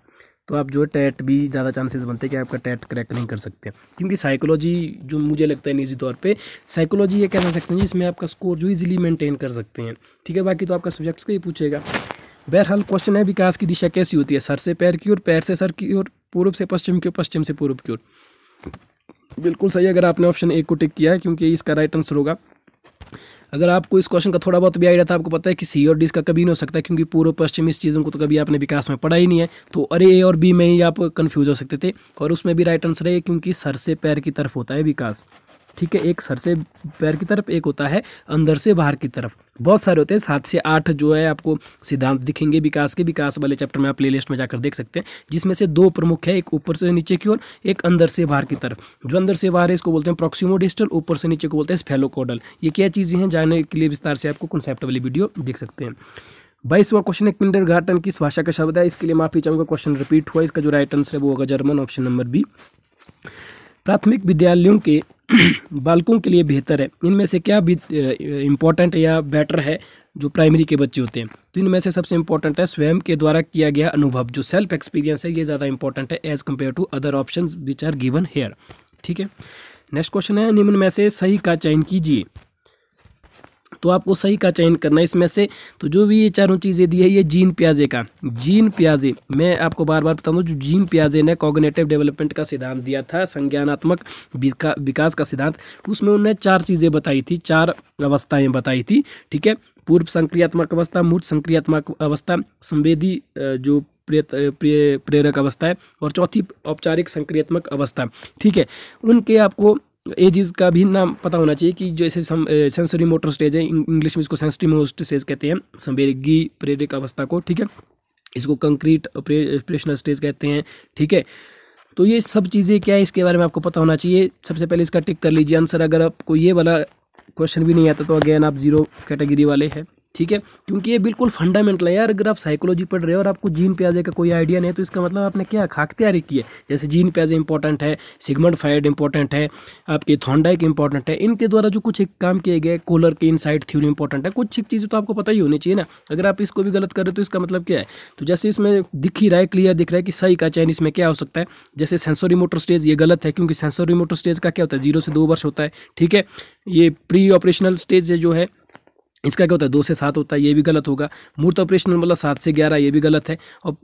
तो आप जो है टैट भी ज़्यादा चांसेस बनते हैं कि आपका टैट क्रैक नहीं कर सकते क्योंकि साइकोलॉजी जो मुझे लगता है निजी तौर पे साइकोलॉजी ये कह सकते हैं जिसमें आपका स्कोर जो इजीली मेंटेन कर सकते हैं ठीक है बाकी तो आपका सब्जेक्ट्स का ही पूछेगा बहरहाल क्वेश्चन है विकास की दिशा कैसी होती है सर से पैर की ओर पैर से सर की ओर पूर्व से पश्चिम की ओर पश्चिम से पूर्व की ओर बिल्कुल सही अगर आपने ऑप्शन ए को टिक किया है क्योंकि इसका राइट आंसर होगा अगर आपको इस क्वेश्चन का थोड़ा बहुत भी आइडिया था आपको पता है कि सी और डी इसका कभी नहीं हो सकता क्योंकि पूर्व पश्चिम इस चीज़ों को तो कभी आपने विकास में पढ़ा ही नहीं है तो अरे ए और बी में ही आप कन्फ्यूज हो सकते थे और उसमें भी राइट आंसर है क्योंकि सर से पैर की तरफ होता है विकास ठीक है एक सर से पैर की तरफ एक होता है अंदर से बाहर की तरफ बहुत सारे होते हैं सात से आठ जो है आपको सिद्धांत दिखेंगे विकास के विकास वाले चैप्टर में आप प्ले में जाकर देख सकते हैं जिसमें से दो प्रमुख है एक ऊपर से नीचे की ओर एक अंदर से बाहर की तरफ जो अंदर से बाहर है इसको बोलते हैं प्रोक्सीमोडिस्टल ऊपर से नीचे को बोलते हैं फेलोकोडल ये क्या चीज़ें हैं जानने के लिए विस्तार से आपको कॉन्सेप्ट वाली वीडियो देख सकते हैं बाईसवा क्वेश्चन है किंडर गार्टन किस भाषा का शब्द है इसके लिए माफी चाहूंगा क्वेश्चन रिपीट हुआ इसका जो राइट आंसर है वो होगा जर्मन ऑप्शन नंबर बी प्राथमिक विद्यालयों के बालकों के लिए बेहतर है इनमें से क्या भी इम्पोर्टेंट या बेटर है जो प्राइमरी के बच्चे होते हैं तो इनमें से सबसे इम्पॉर्टेंट है स्वयं के द्वारा किया गया अनुभव जो सेल्फ एक्सपीरियंस है ये ज़्यादा इंपॉर्टेंट है as compare to other option which are given here ठीक है नेक्स्ट क्वेश्चन है निम्न में से सही का चयन कीजिए तो आपको सही का चयन करना है इसमें से तो जो भी ये चारों चीज़ें दी है ये जीन प्याजे का जीन प्याजे मैं आपको बार बार बता दूँ जो जीन प्याजे ने कॉग्नेटिव डेवलपमेंट का सिद्धांत दिया था संज्ञानात्मक विकास का सिद्धांत उसमें उन्होंने चार चीज़ें बताई थी चार अवस्थाएँ बताई थी ठीक है पूर्व संक्रियात्मक अवस्था मूर्त संक्रियात्मक अवस्था संवेदी जो प्रेत प्रे, प्रेरक अवस्था है और चौथी औपचारिक संक्रियात्मक अवस्था ठीक है उनके आपको एजिस का भी नाम पता होना चाहिए कि जैसे सेंसरी मोटर स्टेज है इंग्लिश में इसको सेंसरी मोटर स्टेज कहते हैं संवेदगी प्रेरक अवस्था को ठीक है इसको कंक्रीट प्रेशनल स्टेज कहते हैं ठीक है तो ये सब चीज़ें क्या है इसके बारे में आपको पता होना चाहिए सबसे पहले इसका टिक कर लीजिए आंसर अगर आपको ये वाला क्वेश्चन भी नहीं आता तो अगेन आप जीरो कैटेगरी वाले हैं ठीक है क्योंकि ये बिल्कुल फंडामेंटल है यार अगर आप साइकोलॉजी पढ़ रहे हो और आपको जीन प्याजे का कोई आइडिया नहीं है तो इसका मतलब आपने क्या खाक तैयारी की है जैसे जीन प्याजे इंपॉर्टेंट है सिगमंड फ्राइड इंपॉर्टेंट है आपके थॉन्डाइक इंपॉर्टेंट है इनके द्वारा जो कुछ एक काम किए गए कोलर के इन थ्योरी इंपॉर्टेंट है कुछ एक चीज़ें तो आपको पता ही होनी चाहिए ना अगर आप इसको भी गलत करें तो इसका मतलब क्या है तो जैसे इसमें दिख ही रहा है क्लियर दिख रहा है कि सही का चैन इसमें क्या हो सकता है जैसे सेंसोरी मोटर स्टेज ये गलत है क्योंकि सेंसोरी मोटर स्टेज का क्या होता है जीरो से दो वर्ष होता है ठीक है ये प्री ऑपरेशनल स्टेज जो है इसका क्या होता है दो से सात होता है ये भी गलत होगा मूर्त ऑपरेशनल मतलब सात से ग्यारह ये भी गलत है और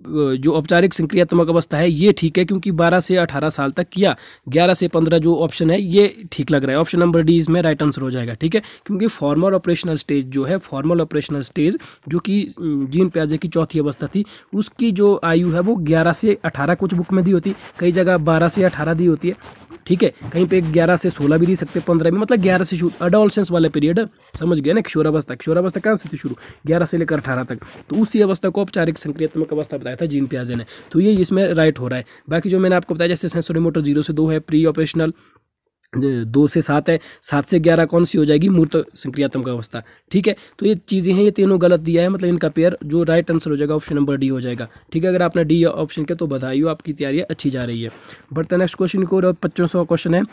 जो औपचारिक संक्रियात्मक अवस्था है ये ठीक है क्योंकि बारह से अठारह साल तक किया ग्यारह से पंद्रह जो ऑप्शन है ये ठीक लग रहा है ऑप्शन नंबर डी इसमें राइट आंसर हो जाएगा ठीक है क्योंकि फॉर्मल ऑपरेशनल स्टेज जो है फॉर्मल ऑपरेशनल स्टेज जो कि जीन प्याजे की चौथी अवस्था थी उसकी जो आयु है वो ग्यारह से अठारह कुछ बुक में दी होती कई जगह बारह से अठारह दी होती है ठीक है कहीं पर ग्यारह से सोलह भी दी सकते पंद्रह भी मतलब ग्यारह से अडोलसेंस वाला पीरियड समझ गया ना किशोरावस्था तक अवस्था कहाँ से होती शुरू ग्यारह से लेकर अठारह तक तो उसी अवस्था को औपचारिक संक्रियात्मक अवस्था बताया था जीन प्याजे ने तो ये इसमें राइट हो रहा है बाकी जो मैंने आपको बताया जैसे सेंसोरी मोटर जीरो से दो है प्री ऑपरेशनल दो से सात है सात से ग्यारह कौन सी हो जाएगी मूर्त संक्रियात्मक अवस्था ठीक है तो ये चीज़ें हैं ये तीनों गलत दिया है मतलब इनका पेयर जो राइट आंसर हो जाएगा ऑप्शन नंबर डी हो जाएगा ठीक है अगर आपने डी ऑप्शन किया तो बधाई हो आपकी तैयारी अच्छी जा रही है बढ़ते नेक्स्ट क्वेश्चन को और पच्चों सौ क्वेश्चन है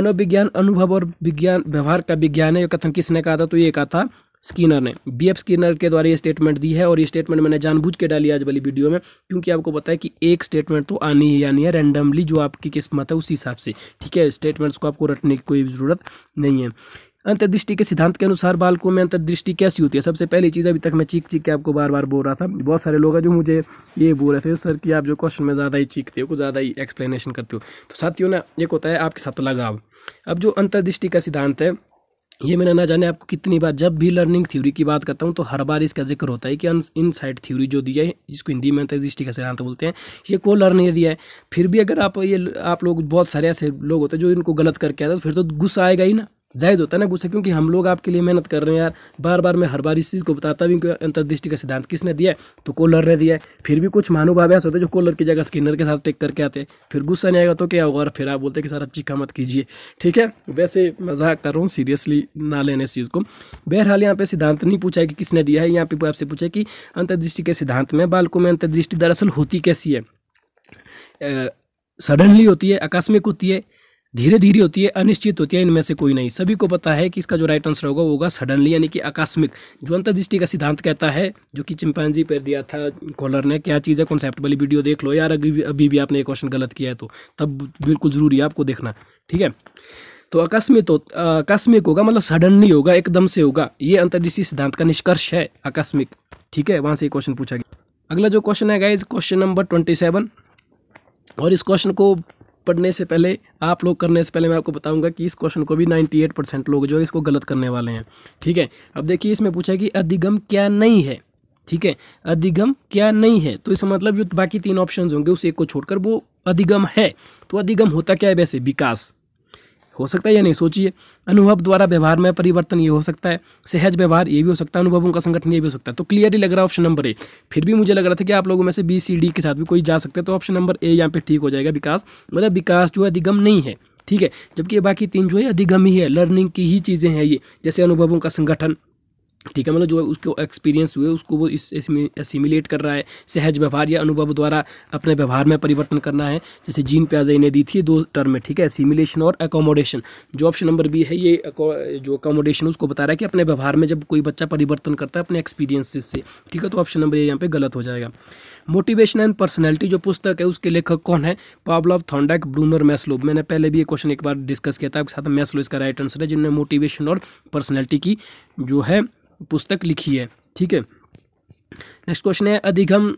मनोविज्ञान अनुभव और विज्ञान व्यवहार का विज्ञान है कथन किसने कहा था तो ये कहा था स्कीनर ने बी एफ स्कीनर के द्वारा ये स्टेटमेंट दी है और ये स्टेटमेंट मैंने जानबूझ के डाली आज वाली वीडियो में क्योंकि आपको पता है कि एक स्टेटमेंट तो आनी ही आनी है रैंडमली जो आपकी किस्मत है उस हिसाब से ठीक है स्टेटमेंट्स को आपको रटने की कोई ज़रूरत नहीं है अंतर्दृष्टि के सिद्धांत के अनुसार बालकों में अंतर्दृष्टि कैसी होती है सबसे पहली चीज़ अभी तक मैं चीख चीख के आपको बार बार बोल रहा था बहुत सारे लोग हैं जो मुझे ये बोल रहे थे सर कि आप जो क्वेश्चन में ज़्यादा ही चीखते हो कुछ ज़्यादा ही एक्सप्लेनेशन करते हो तो साथियों ना एक होता है आपके साथ लगाव अब जो अंतर्दृष्टि का सिद्धांत है ये मैंने ना जाने आपको कितनी बार जब भी लर्निंग थ्योरी की बात करता हूँ तो हर बार इसका जिक्र होता है कि इन साइड थ्योरी जो दी है जिसको हिंदी में दृष्टि का सिद्धांत बोलते हैं ये को लर्न ये दिया है फिर भी अगर आप ये आप लोग बहुत सारे ऐसे लोग होते हैं जो इनको गलत करके आते तो फिर तो गुस्सा आएगा ही ना जायज़ होता है ना गुस्सा क्योंकि हम लोग आपके लिए मेहनत कर रहे हैं यार बार बार मैं हर बार इस चीज़ को बताता भी अंतर्दृष्टि का सिद्धांत किसने दिया है तो कोलर ने दिया है फिर भी कुछ मानुभाव्यास होते हैं जो कोलर की जगह स्किनर के साथ टेक करके आते हैं फिर गुस्सा नहीं आएगा तो क्या होगा और फिर आप बोलते हैं कि सर आप चीखा मत कीजिए ठीक है वैसे मजाक कर रहा हूँ सीरियसली ना लेने इस चीज़ को बहरहाल यहाँ पर सिद्धांत नहीं पूछा है कि किसने दिया है यहाँ पर आपसे पूछा कि अंतर्दृष्टि के सिद्धांत में बालकों में अंतर्दृष्टि दरअसल होती कैसी है सडनली होती है आकस्मिक होती है धीरे धीरे होती है अनिश्चित होती है इनमें से कोई नहीं सभी को पता है कि इसका जो राइट आंसर होगा वो होगा सडनली यानी कि आकस्मिक जो अंतर्दृष्टि का सिद्धांत कहता है जो कि चिंपांजी पर दिया था कॉलर ने क्या चीज़ है कॉन्सेप्ट वाली वीडियो देख लो यार अभी अभी भी आपने ये क्वेश्चन गलत किया है तो तब बिल्कुल ज़रूरी है आपको देखना ठीक है तो आकस्मिक तो आकस्मिक होगा मतलब सडनली होगा एकदम से होगा ये अंतर्दृष्टि सिद्धांत का निष्कर्ष है आकस्मिक ठीक है वहाँ से ये क्वेश्चन पूछा गया अगला जो क्वेश्चन है guys question number twenty seven और इस क्वेश्चन को पढ़ने से पहले आप लोग करने से पहले मैं आपको बताऊंगा कि इस क्वेश्चन को भी 98 परसेंट लोग जो है इसको गलत करने वाले हैं ठीक है अब देखिए इसमें पूछा कि अधिगम क्या नहीं है ठीक है अधिगम क्या नहीं है तो इसका मतलब जो बाकी तीन ऑप्शन होंगे उस एक को छोड़कर वो अधिगम है तो अधिगम होता क्या है वैसे विकास हो सकता है या नहीं सोचिए अनुभव द्वारा व्यवहार में परिवर्तन ये हो सकता है सहज व्यवहार ये भी हो सकता है अनुभवों का संगठन ये भी हो सकता है तो क्लियरली लग रहा है ऑप्शन नंबर ए फिर भी मुझे लग रहा था कि आप लोगों में से बी सी डी के साथ भी कोई जा सकता है तो ऑप्शन नंबर ए यहाँ पर ठीक हो जाएगा विकास मतलब विकास जो है अधिगम नहीं है ठीक है जबकि बाकी तीन जो है अधिगम ही है लर्निंग की ही चीज़ें हैं ये जैसे अनुभवों का संगठन ठीक है मतलब जो उसको एक्सपीरियंस हुए उसको वो इस असिमिलेट कर रहा है सहज व्यवहार या अनुभव द्वारा अपने व्यवहार में परिवर्तन करना है जैसे जीन प्याजे ने दी थी दो टर्म में ठीक है असिमिलेशन और अकोमोडेशन जो ऑप्शन नंबर बी है ये जो अकोमोडेशन उसको बता रहा है कि अपने व्यवहार में जब कोई बच्चा परिवर्तन करता है अपने एक्सपीरियंस से ठीक है तो ऑप्शन नंबर ए यहाँ पे गलत हो जाएगा मोटिवेशन एंड पर्सनैलिटी जो पुस्तक है उसके लेखक कौन है पावलॉव थॉन्डैक ब्रूनर मैसलो मैंने पहले भी ये क्वेश्चन एक बार डिस्कस किया था आपके साथ मैसलो इसका राइट आंसर है जिन्होंने मोटिवेशन और पर्सनैलिटी की जो है पुस्तक लिखी है ठीक है नेक्स्ट क्वेश्चन है अधिगम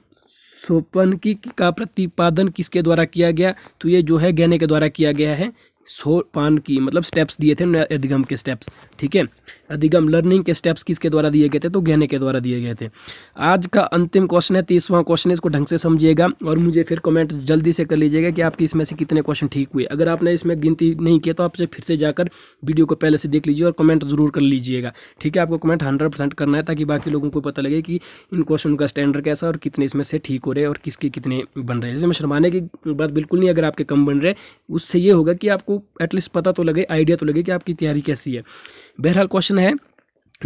सोपन की का प्रतिपादन किसके द्वारा किया गया तो ये जो है गहने के द्वारा किया गया है सो पान की मतलब स्टेप्स दिए थे अधिगम के स्टेप्स ठीक है अधिगम लर्निंग के स्टेप्स किसके द्वारा दिए गए थे तो गहने के द्वारा दिए गए थे आज का अंतिम क्वेश्चन है तीसवां क्वेश्चन इसको ढंग से समझिएगा और मुझे फिर कमेंट जल्दी से कर लीजिएगा कि आपके इसमें से कितने क्वेश्चन ठीक हुए अगर आपने इसमें गिनती नहीं किया तो आपसे फिर से जाकर वीडियो को पहले से देख लीजिए और कमेंट जरूर कर लीजिएगा ठीक है आपको कमेंट हंड्रेड करना है ताकि बाकी लोगों को पता लगे कि इन क्वेश्चन का स्टैंडर्ड कैसा और कितने इसमें से ठीक हो रहे और किसके कितने बन रहे हैं जैसे मैं शर्माने की बात बिल्कुल नहीं अगर आपके कम बन रहे उससे ये होगा कि आपको आपको एटलीस्ट पता तो लगे आइडिया तो लगे कि आपकी तैयारी कैसी है बहरहाल क्वेश्चन है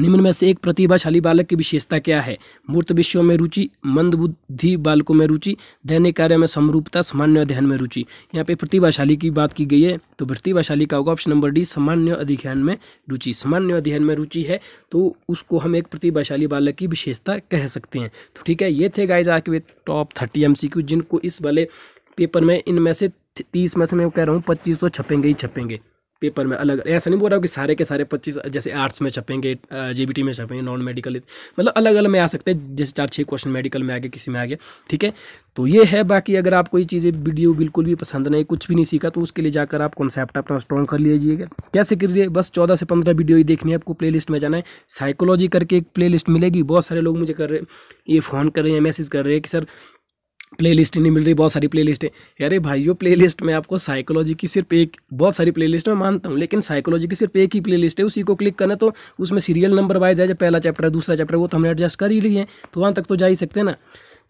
निम्न में से एक प्रतिभाशाली बालक की विशेषता क्या है मूर्त विषयों में रुचि मंद बुद्धि बालकों में रुचि दैनिक कार्य में समरूपता सामान्य अध्ययन में रुचि यहाँ पे प्रतिभाशाली की बात की गई है तो प्रतिभाशाली का होगा ऑप्शन नंबर डी सामान्य अध्ययन में रुचि सामान्य अध्ययन में रुचि है तो उसको हम एक प्रतिभाशाली बालक की विशेषता कह सकते हैं तो ठीक है ये थे गाइज आके टॉप थर्टी एम जिनको इस वाले पेपर में इनमें से तीस में से मैं कह रहा हूँ पच्चीस तो छपेंगे ही छपेंगे पेपर में अलग ऐसा नहीं बोल रहा हूँ कि सारे के सारे पच्चीस जैसे आर्ट्स में छपेंगे जेबीटी में छपेंगे नॉन मेडिकल मतलब अलग अलग में आ सकते हैं जैसे चार छः क्वेश्चन मेडिकल में आ गया किसी में आ गया ठीक है तो ये है बाकी अगर आपको ये चीज़ें वीडियो बिल्कुल भी पसंद नहीं कुछ भी नहीं सीखा तो उसके लिए जाकर आप कॉन्सेप्ट अपना स्ट्रॉन्ग कर लीजिएगा कैसे करिए बस चौदह से पंद्रह वीडियो ही देखनी है आपको प्ले में जाना है साइकोलॉजी करके एक प्ले मिलेगी बहुत सारे लोग मुझे कर रहे ये फ़ोन कर रहे हैं मैसेज कर रहे हैं कि सर प्लेलिस्ट नहीं मिल रही बहुत सारी प्लेलिस्ट है अरे यो प्लेलिस्ट में आपको साइकोलॉजी की सिर्फ एक बहुत सारी प्लेलिस्ट है मैं मानता हूँ लेकिन साइकोलॉजी की सिर्फ एक ही प्लेलिस्ट है उसी को क्लिक करना तो उसमें सीरियल नंबर वाइज है जो पहला चैप्टर है दूसरा चैप्टर वो तो हमने एडजस्ट कर ही लिए हैं तो वहाँ तक तो जा ही सकते हैं ना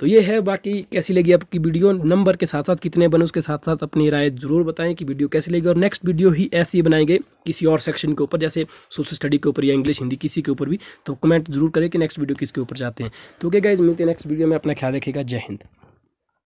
तो ये है बाकी कैसी लगी आपकी वीडियो नंबर के साथ साथ कितने बने उसके साथ साथ अपनी राय जरूर बताएं कि वीडियो कैसी लगी और नेक्स्ट वीडियो ही ऐसी बनाएंगे किसी और सेक्शन के ऊपर जैसे सोशल स्टडी के ऊपर या इंग्लिश हिंदी किसी के ऊपर भी तो कमेंट जरूर करें कि नेक्स्ट वीडियो किसके ऊपर जाते हैं तो क्या गाइज मिलते हैं नेक्स्ट वीडियो में अपना ख्याल रखेगा जय हिंद